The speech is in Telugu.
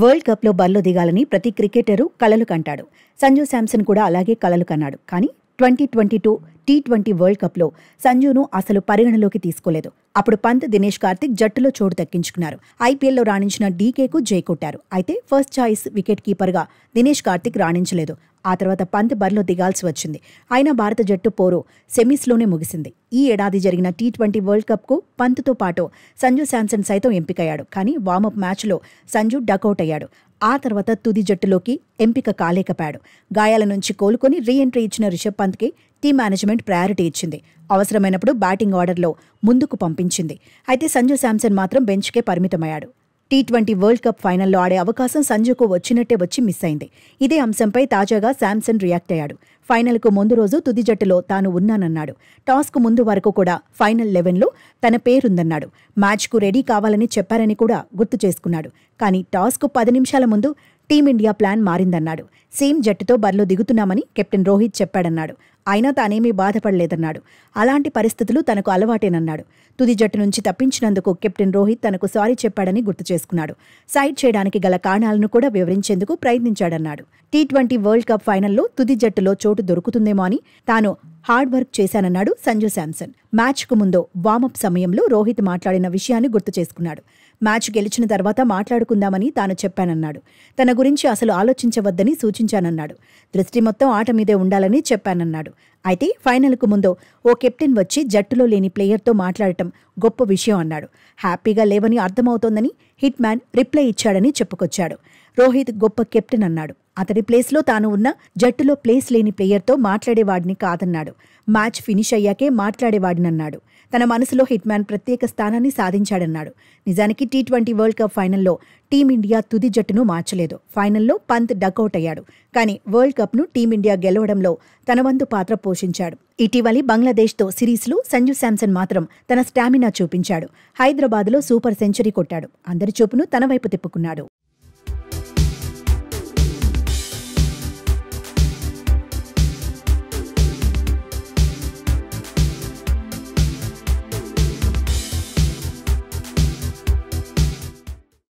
వరల్డ్ కప్లో బరిలో దిగాలని ప్రతి క్రికెటరు కలలు కంటాడు సంజు శాంసన్ కూడా అలాగే కలలు కన్నాడు కానీ twenty twenty two T twenty world కప్లో సంజును అసలు పరిగణలోకి తీసుకోలేదు అప్పుడు పంత్ దినేష్ కార్తిక్ జట్టులో చోటు దక్కించుకున్నారు ఐపీఎల్లో రాణించిన డీకేకు జై కొట్టారు అయితే ఫస్ట్ చాయిస్ వికెట్ కీపర్గా దినేష్ కార్తిక్ రాణించలేదు ఆ తర్వాత పంత్ బరిలో దిగాల్సి వచ్చింది అయినా భారత జట్టు పోరు సెమీస్లోనే ముగిసింది ఈ ఏడాది జరిగిన టీ ట్వంటీ వరల్డ్ కప్కు పంత్తో పాటు సంజు శాంసన్ సైతం ఎంపికయ్యాడు కానీ వార్మప్ మ్యాచ్లో సంజు డకౌట్ అయ్యాడు ఆ తర్వాత తుది జట్టులోకి ఎంపిక కాలేకపాడు గాయాల నుంచి కోలుకొని రీఎంట్రీ ఇచ్చిన రిషబ్ పంత్కి టీమ్ మేనేజ్మెంట్ ప్రయారిటీ ఇచ్చింది అవసరమైనప్పుడు బ్యాటింగ్ ఆర్డర్లో ముందుకు పంపించింది అయితే సంజు శాంసన్ మాత్రం బెంచ్కే పరిమితమయ్యాడు టీ ట్వంటీ వరల్డ్ కప్ ఫైనల్లో ఆడే అవకాశం సంజుకు వచ్చినట్టే వచ్చి మిస్ అయింది ఇదే అంశంపై తాజాగా శాంసన్ రియాక్ట్ అయ్యాడు ఫైనల్కు ముందు రోజు తుది జట్టులో తాను ఉన్నానన్నాడు టాస్కు ముందు వరకు కూడా ఫైనల్ లెవెన్లో తన పేరుందన్నాడు మ్యాచ్కు రెడీ కావాలని చెప్పారని కూడా గుర్తు చేసుకున్నాడు కానీ టాస్కు పది నిమిషాల ముందు టీమిండియా ప్లాన్ మారిందన్నాడు సేమ్ జట్టుతో బరిలో దిగుతున్నామని కెప్టెన్ రోహిత్ చెప్పాడన్నాడు అయినా తానేమీ బాధపడలేదన్నాడు అలాంటి పరిస్థితులు తనకు అలవాటేనన్నాడు తుది జట్టు నుంచి తప్పించినందుకు కెప్టెన్ రోహిత్ తనకు సారీ చెప్పాడని గుర్తు చేసుకున్నాడు సైడ్ చేయడానికి గల కారణాలను కూడా వివరించేందుకు ప్రయత్నించాడన్నాడు టీ ట్వంటీ వరల్డ్ కప్ ఫైనల్లో తుది జట్టులో చోటు దొరుకుతుందేమో అని తాను హార్డ్ వర్క్ చేశానన్నాడు సంజు శాంసన్ మ్యాచ్కు ముందు వామప్ సమయంలో రోహిత్ మాట్లాడిన విషయాన్ని గుర్తు చేసుకున్నాడు మ్యాచ్ గెలిచిన తర్వాత మాట్లాడుకుందామని తాను చెప్పానన్నాడు తన గురించి అసలు ఆలోచించవద్దని సూచించానన్నాడు దృష్టి మొత్తం ఆట మీదే ఉండాలని చెప్పానన్నాడు అయితే ఫైనల్కు ముందు ఓ కెప్టెన్ వచ్చి జట్టులో లేని ప్లేయర్తో మాట్లాడటం గొప్ప విషయం అన్నాడు హ్యాపీగా లేవని అర్థమవుతోందని హిట్ మ్యాన్ రిప్లై ఇచ్చాడని చెప్పుకొచ్చాడు రోహిత్ గొప్ప కెప్టెన్ అన్నాడు అతడి ప్లేస్లో తాను ఉన్న జట్టులో ప్లేస్ లేని ప్లేయర్తో మాట్లాడేవాడిని కాదన్నాడు మ్యాచ్ ఫినిష్ అయ్యాకే మాట్లాడేవాడినన్నాడు తన మనసులో హిట్మ్యాన్ ప్రత్యేక స్థానాన్ని సాధించాడన్నాడు నిజానికి టీ ట్వంటీ వరల్డ్ కప్ ఫైనల్లో టీమిండియా తుది జట్టును మార్చలేదు ఫైనల్లో పంత్ డకౌట్ అయ్యాడు కానీ వరల్డ్ కప్ను టీమిండియా గెలవడంలో తన వంతు పాత్ర పోషించాడు ఇటీవలి బంగ్లాదేశ్తో సిరీస్లో సంజు శాంసన్ మాత్రం తన స్టామినా చూపించాడు హైదరాబాద్లో సూపర్ సెంచరీ కొట్టాడు అందరి చూపును తన వైపు తిప్పుకున్నాడు